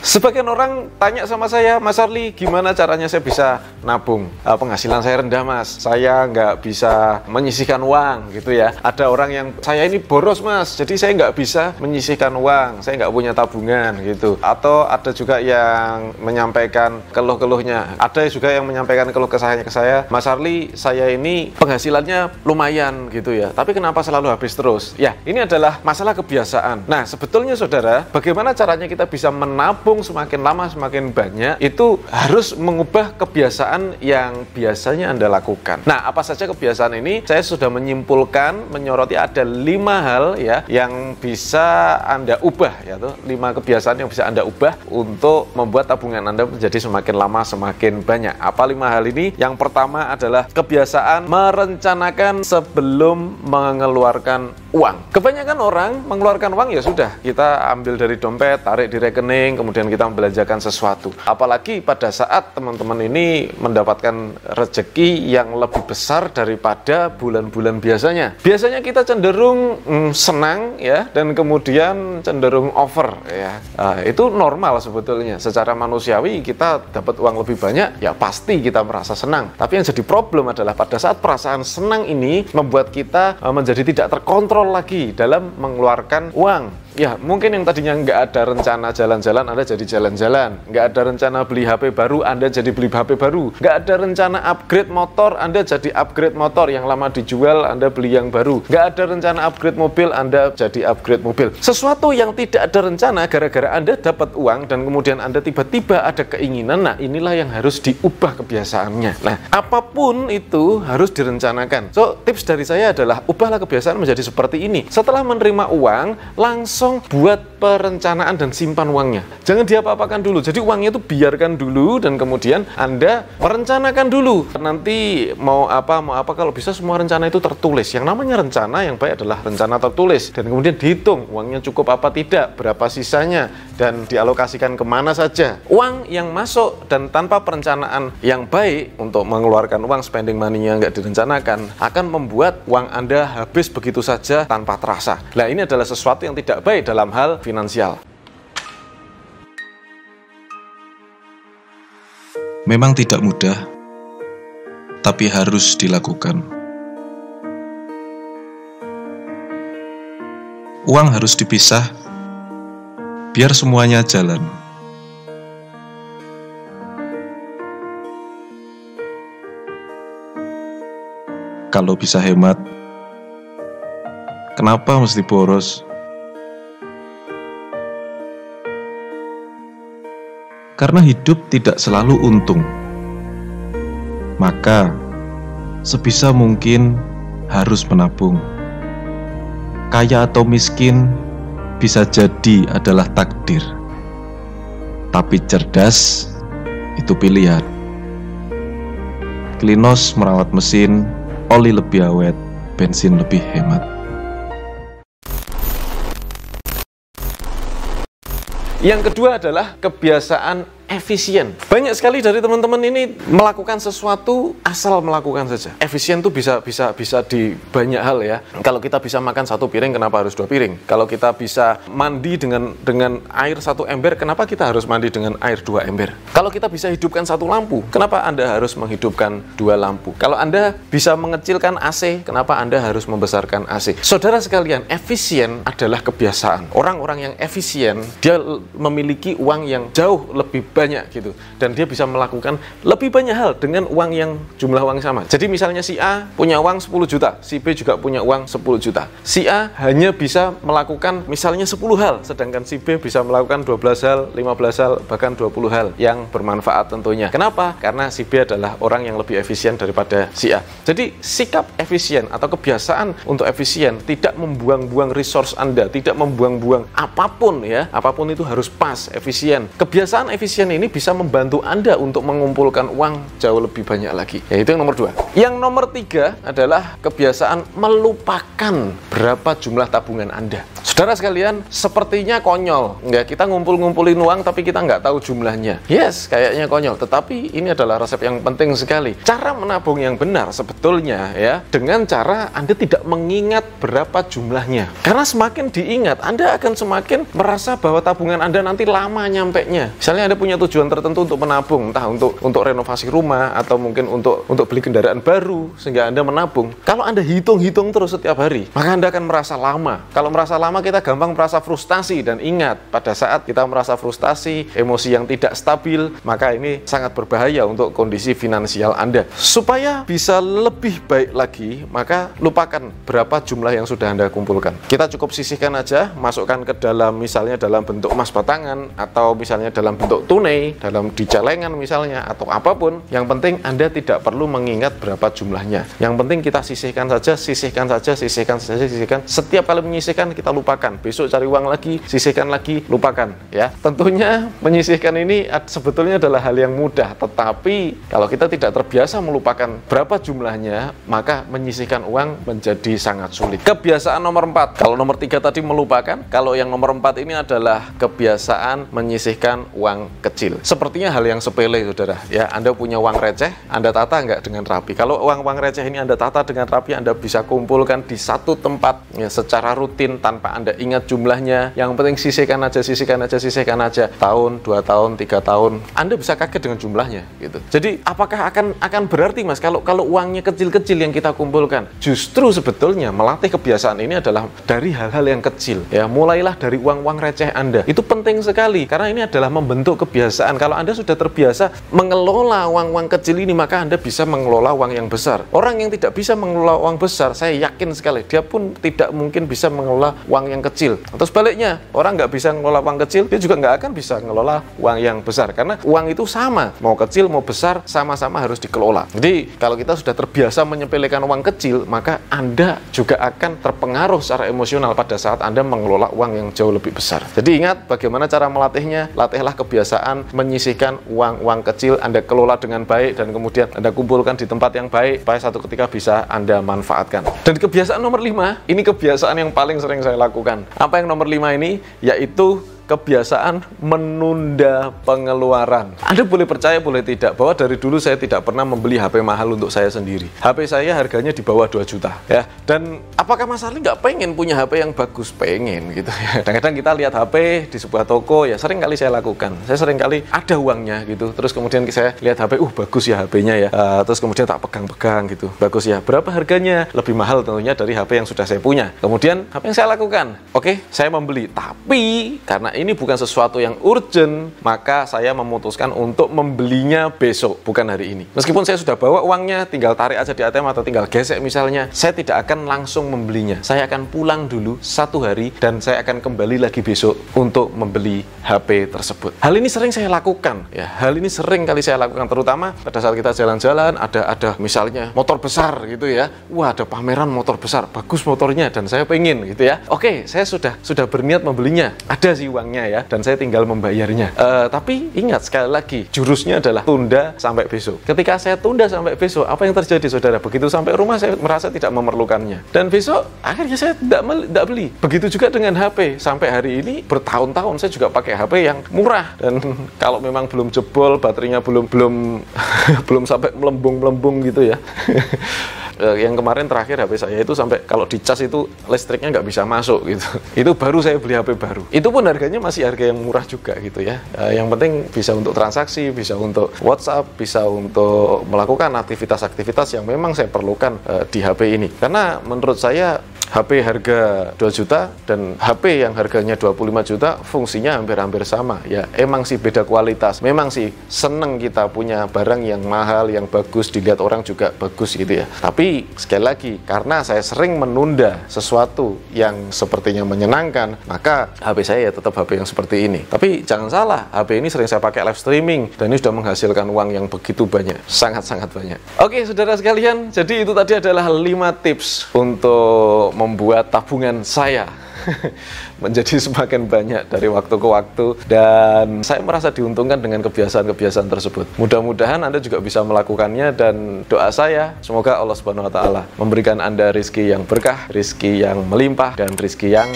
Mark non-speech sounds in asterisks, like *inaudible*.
Sebagian orang tanya sama saya, Mas Arli, gimana caranya saya bisa nabung? Eh, penghasilan saya rendah, Mas. Saya nggak bisa menyisihkan uang, gitu ya. Ada orang yang, saya ini boros, Mas. Jadi saya nggak bisa menyisihkan uang. Saya nggak punya tabungan, gitu. Atau ada juga yang menyampaikan keluh-keluhnya. Ada juga yang menyampaikan keluh kesahnya ke saya, Mas Arli, saya ini penghasilannya lumayan, gitu ya. Tapi kenapa selalu habis terus? Ya, ini adalah masalah kebiasaan. Nah, sebetulnya saudara, bagaimana caranya kita bisa menabung semakin lama semakin banyak itu harus mengubah kebiasaan yang biasanya Anda lakukan. Nah, apa saja kebiasaan ini? Saya sudah menyimpulkan, menyoroti ada lima hal ya yang bisa Anda ubah ya tuh, lima kebiasaan yang bisa Anda ubah untuk membuat tabungan Anda menjadi semakin lama semakin banyak. Apa lima hal ini? Yang pertama adalah kebiasaan merencanakan sebelum mengeluarkan uang. Kebanyakan orang mengeluarkan uang ya sudah, kita ambil dari dompet, tarik di rekening, kemudian kita membelanjakan sesuatu. Apalagi pada saat teman-teman ini mendapatkan rezeki yang lebih besar daripada bulan-bulan biasanya. Biasanya kita cenderung mm, senang ya dan kemudian cenderung over ya. Nah, itu normal sebetulnya. Secara manusiawi kita dapat uang lebih banyak ya pasti kita merasa senang. Tapi yang jadi problem adalah pada saat perasaan senang ini membuat kita ah, menjadi tidak terkontrol kontrol lagi dalam mengeluarkan uang ya mungkin yang tadinya nggak ada rencana jalan-jalan Anda jadi jalan-jalan nggak ada rencana beli HP baru Anda jadi beli HP baru nggak ada rencana upgrade motor Anda jadi upgrade motor yang lama dijual Anda beli yang baru nggak ada rencana upgrade mobil Anda jadi upgrade mobil sesuatu yang tidak ada rencana gara-gara Anda dapat uang dan kemudian Anda tiba-tiba ada keinginan nah inilah yang harus diubah kebiasaannya nah apapun itu harus direncanakan so tips dari saya adalah ubahlah kebiasaan menjadi seperti ini setelah menerima uang langsung langsung buat perencanaan dan simpan uangnya. Jangan diapa-apakan dulu. Jadi uangnya itu biarkan dulu dan kemudian Anda merencanakan dulu. Nanti mau apa mau apa kalau bisa semua rencana itu tertulis. Yang namanya rencana yang baik adalah rencana tertulis dan kemudian dihitung uangnya cukup apa tidak, berapa sisanya, dan dialokasikan kemana saja. Uang yang masuk dan tanpa perencanaan yang baik untuk mengeluarkan uang spending money yang nggak direncanakan akan membuat uang Anda habis begitu saja tanpa terasa. Nah ini adalah sesuatu yang tidak baik dalam hal finansial. Memang tidak mudah, tapi harus dilakukan. uang harus dipisah biar semuanya jalan. Kalau bisa hemat, kenapa mesti boros? Karena hidup tidak selalu untung, maka sebisa mungkin harus menabung. Kaya atau miskin, bisa jadi adalah takdir, tapi cerdas itu pilihan. Klinos merawat mesin, oli lebih awet, bensin lebih hemat. Yang kedua adalah kebiasaan efisien. Banyak sekali dari teman-teman ini melakukan sesuatu asal melakukan saja. Efisien tuh bisa bisa bisa di banyak hal ya. Kalau kita bisa makan satu piring, kenapa harus dua piring? Kalau kita bisa mandi dengan dengan air satu ember, kenapa kita harus mandi dengan air dua ember? Kalau kita bisa hidupkan satu lampu, kenapa Anda harus menghidupkan dua lampu? Kalau Anda bisa mengecilkan AC, kenapa Anda harus membesarkan AC? Saudara sekalian, efisien adalah kebiasaan. Orang-orang yang efisien, dia memiliki uang yang jauh lebih baik banyak gitu dan dia bisa melakukan lebih banyak hal dengan uang yang jumlah uang sama jadi misalnya si A punya uang 10 juta si B juga punya uang 10 juta si A hanya bisa melakukan misalnya 10 hal sedangkan si B bisa melakukan 12 hal 15 hal bahkan 20 hal yang bermanfaat tentunya kenapa? karena si B adalah orang yang lebih efisien daripada si A jadi sikap efisien atau kebiasaan untuk efisien tidak membuang-buang resource Anda tidak membuang-buang apapun ya apapun itu harus pas efisien kebiasaan efisien ini bisa membantu Anda untuk mengumpulkan uang jauh lebih banyak lagi. Ya, itu yang nomor dua. Yang nomor tiga adalah kebiasaan melupakan berapa jumlah tabungan Anda. Saudara sekalian, sepertinya konyol. Nggak, kita ngumpul-ngumpulin uang tapi kita nggak tahu jumlahnya. Yes, kayaknya konyol. Tetapi ini adalah resep yang penting sekali. Cara menabung yang benar sebetulnya ya, dengan cara Anda tidak mengingat berapa jumlahnya. Karena semakin diingat, Anda akan semakin merasa bahwa tabungan Anda nanti lama nyampe nya. Misalnya Anda punya tujuan tertentu untuk menabung, entah untuk untuk renovasi rumah atau mungkin untuk untuk beli kendaraan baru sehingga Anda menabung. Kalau Anda hitung-hitung terus setiap hari, maka Anda akan merasa lama. Kalau merasa lama kita gampang merasa frustasi dan ingat pada saat kita merasa frustasi, emosi yang tidak stabil, maka ini sangat berbahaya untuk kondisi finansial Anda. Supaya bisa lebih baik lagi, maka lupakan berapa jumlah yang sudah Anda kumpulkan. Kita cukup sisihkan aja, masukkan ke dalam misalnya dalam bentuk emas batangan atau misalnya dalam bentuk tunai tunai dalam di celengan misalnya atau apapun yang penting Anda tidak perlu mengingat berapa jumlahnya yang penting kita sisihkan saja sisihkan saja sisihkan saja sisihkan setiap kali menyisihkan kita lupakan besok cari uang lagi sisihkan lagi lupakan ya tentunya menyisihkan ini sebetulnya adalah hal yang mudah tetapi kalau kita tidak terbiasa melupakan berapa jumlahnya maka menyisihkan uang menjadi sangat sulit kebiasaan nomor 4 kalau nomor 3 tadi melupakan kalau yang nomor 4 ini adalah kebiasaan menyisihkan uang kecil kecil. Sepertinya hal yang sepele, saudara. Ya, Anda punya uang receh, Anda tata nggak dengan rapi. Kalau uang-uang receh ini Anda tata dengan rapi, Anda bisa kumpulkan di satu tempat ya, secara rutin tanpa Anda ingat jumlahnya. Yang penting sisihkan aja, sisihkan aja, sisihkan aja. Tahun, dua tahun, tiga tahun, Anda bisa kaget dengan jumlahnya. gitu. Jadi, apakah akan akan berarti, Mas, kalau kalau uangnya kecil-kecil yang kita kumpulkan? Justru sebetulnya melatih kebiasaan ini adalah dari hal-hal yang kecil. Ya, mulailah dari uang-uang receh Anda. Itu penting sekali karena ini adalah membentuk kebiasaan kebiasaan. Kalau Anda sudah terbiasa mengelola uang-uang kecil ini, maka Anda bisa mengelola uang yang besar. Orang yang tidak bisa mengelola uang besar, saya yakin sekali, dia pun tidak mungkin bisa mengelola uang yang kecil. Atau sebaliknya, orang nggak bisa mengelola uang kecil, dia juga nggak akan bisa mengelola uang yang besar. Karena uang itu sama, mau kecil, mau besar, sama-sama harus dikelola. Jadi, kalau kita sudah terbiasa menyepelekan uang kecil, maka Anda juga akan terpengaruh secara emosional pada saat Anda mengelola uang yang jauh lebih besar. Jadi ingat bagaimana cara melatihnya, latihlah kebiasaan kebiasaan menyisihkan uang-uang kecil Anda kelola dengan baik dan kemudian Anda kumpulkan di tempat yang baik supaya satu ketika bisa Anda manfaatkan. Dan kebiasaan nomor 5, ini kebiasaan yang paling sering saya lakukan. Apa yang nomor 5 ini? Yaitu kebiasaan menunda pengeluaran. Anda boleh percaya boleh tidak bahwa dari dulu saya tidak pernah membeli HP mahal untuk saya sendiri. HP saya harganya di bawah 2 juta ya. Dan apakah Mas Ali nggak pengen punya HP yang bagus? Pengen gitu ya. *laughs* Kadang-kadang kita lihat HP di sebuah toko ya sering kali saya lakukan. Saya sering kali ada uangnya gitu. Terus kemudian saya lihat HP, uh bagus ya HP-nya ya. Uh, terus kemudian tak pegang-pegang gitu. Bagus ya. Berapa harganya? Lebih mahal tentunya dari HP yang sudah saya punya. Kemudian apa yang saya lakukan? Oke, saya membeli. Tapi karena ini bukan sesuatu yang urgent, maka saya memutuskan untuk membelinya besok, bukan hari ini. Meskipun saya sudah bawa uangnya, tinggal tarik aja di ATM atau tinggal gesek misalnya, saya tidak akan langsung membelinya. Saya akan pulang dulu satu hari dan saya akan kembali lagi besok untuk membeli HP tersebut. Hal ini sering saya lakukan, ya. Hal ini sering kali saya lakukan, terutama pada saat kita jalan-jalan, ada ada misalnya motor besar gitu ya. Wah, ada pameran motor besar, bagus motornya dan saya pengen gitu ya. Oke, saya sudah sudah berniat membelinya, ada sih uang uangnya ya dan saya tinggal membayarnya. Uh, tapi ingat sekali lagi jurusnya adalah tunda sampai besok. Ketika saya tunda sampai besok, apa yang terjadi saudara? Begitu sampai rumah saya merasa tidak memerlukannya dan besok akhirnya saya tidak, tidak beli. Begitu juga dengan HP sampai hari ini bertahun-tahun saya juga pakai HP yang murah dan *laughs* kalau memang belum jebol baterainya belum belum *laughs* belum sampai melembung melembung gitu ya. *laughs* uh, yang kemarin terakhir HP saya itu sampai kalau dicas itu listriknya nggak bisa masuk gitu. *laughs* Itu baru saya beli HP baru. Itu pun harganya masih harga yang murah juga gitu ya. Uh, yang penting bisa untuk transaksi, bisa untuk WhatsApp, bisa untuk melakukan aktivitas-aktivitas yang memang saya perlukan uh, di HP ini. Karena menurut saya HP harga 2 juta dan HP yang harganya 25 juta fungsinya hampir-hampir sama ya emang sih beda kualitas memang sih seneng kita punya barang yang mahal yang bagus dilihat orang juga bagus gitu ya tapi sekali lagi karena saya sering menunda sesuatu yang sepertinya menyenangkan maka HP saya ya tetap HP yang seperti ini tapi jangan salah HP ini sering saya pakai live streaming dan ini sudah menghasilkan uang yang begitu banyak sangat-sangat banyak oke saudara sekalian jadi itu tadi adalah 5 tips untuk membuat tabungan saya *laughs* menjadi semakin banyak dari waktu ke waktu dan saya merasa diuntungkan dengan kebiasaan-kebiasaan tersebut. Mudah-mudahan Anda juga bisa melakukannya dan doa saya semoga Allah Subhanahu wa taala memberikan Anda rizki yang berkah, rizki yang melimpah dan rizki yang